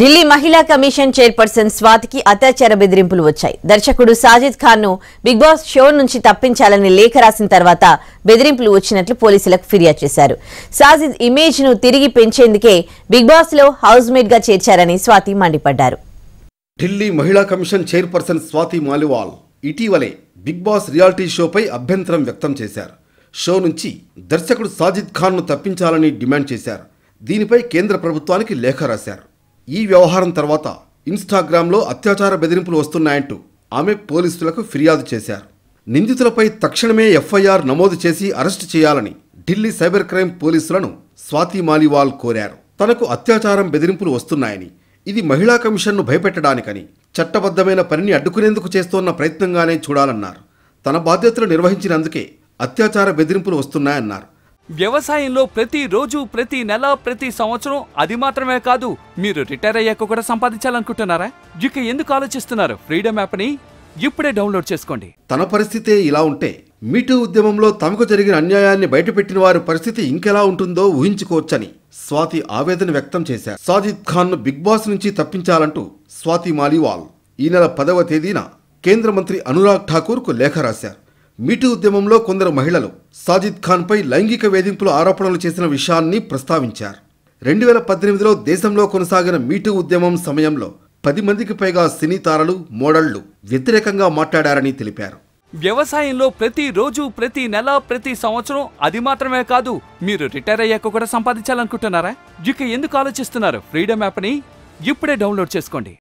ఢిల్లీ మహిళా commission chairperson స్వాతికి అత్యాచార బెదిరింపులు వచ్చాయి దర్శకుడు సాజిద్ ఖాన్ ను బిగ్ బాస్ షో నుంచి తప్పించాలని లేఖ రాసిన తర్వాత బెదిరింపులు వచ్చినట్లు పోలీసులకు ఫిర్యాదు చేశారు సాజిద్ ఇమేజ్ ను తిరిగి పెంచేందుకే బిగ్ బాస్ లో హౌస్ మేట్ గా చేర్చారని స్వాతి మండిపడ్డారు ఢిల్లీ మహిళా కమిషన్ చైర్పర్సన్ స్వాతి మాలివాల్ ఇటీవలే బిగ్ బాస్ రియాలిటీ షోపై అభ్యంతరం వ్యక్తం చేశారు షో నుంచి దర్శకుడు సాజిద్ ఖాన్ను తప్పించాలని డిమాండ్ చేశారు దీనిపై కేంద్ర ప్రభుత్వానికి లేఖ రాశారు ఈ వ్యవహారం తర్వాత ఇన్స్టాగ్రామ్లో అత్యాచార బెదిరింపులు వస్తున్నాయంటూ ఆమె పోలీసులకు ఫిర్యాదు చేశారు నిందితులపై తక్షణమే ఎఫ్ఐఆర్ నమోదు చేసి అరెస్టు చేయాలని ఢిల్లీ సైబర్ క్రైమ్ పోలీసులను స్వాతి మాలివాల్ కోరారు తనకు అత్యాచారం బెదిరింపులు వస్తున్నాయని ఇది మహిళా కమిషన్ను భయపెట్టడానికని చట్టబద్ధమైన పనిని అడ్డుకునేందుకు చేస్తోన్న ప్రయత్నంగానే చూడాలన్నారు తన బాధ్యతలు నిర్వహించినందుకే అత్యాచార బెదిరింపులు వస్తున్నాయన్నారు వ్యవసాయంలో ప్రతి రోజు ప్రతి నెల ప్రతి సంవత్సరం అది మాత్రమే కాదు మీరు రిటైర్ అయ్యాక కూడా సంపాదించాలనుకుంటున్నారా ఇక ఎందుకు ఆలోచిస్తున్నారు ఫ్రీడమ్ యాప్ని ఇప్పుడే డౌన్లోడ్ చేసుకోండి తన పరిస్థితే ఇలా ఉంటే మీటూ ఉద్యమంలో తమకు జరిగిన అన్యాయాన్ని బయటపెట్టిన వారి పరిస్థితి ఇంకెలా ఉంటుందో ఊహించుకోవచ్చని స్వాతి ఆవేదన వ్యక్తం చేశారు సాజిద్ ఖాన్ను బిగ్ బాస్ నుంచి తప్పించాలంటూ స్వాతి మాలీవాల్ ఈ నెల పదవ తేదీన కేంద్ర మంత్రి అనురాగ్ ఠాకూర్కు లేఖ రాశారు మీటూ ఉద్యమంలో కొందరు మహిళలు సాజిద్ ఖాన్పై లైంగిక వేధింపుల ఆరోపణలు చేసిన విషయాన్ని ప్రస్తావించారు రెండు వేల పద్దెనిమిదిలో దేశంలో కొనసాగిన మీటూ ఉద్యమం సమయంలో పది మందికి పైగా సినీ తారలు మోడళ్లు వ్యతిరేకంగా మాట్లాడారని తెలిపారు వ్యవసాయంలో ప్రతి రోజు ప్రతి నెల ప్రతి సంవత్సరం అది మాత్రమే కాదు మీరు రిటైర్ అయ్యాక కూడా సంపాదించాలనుకుంటున్నారా ఇక ఎందుకు ఆలోచిస్తున్నారు ఫ్రీడమ్ యాప్ని ఇప్పుడే డౌన్లోడ్ చేసుకోండి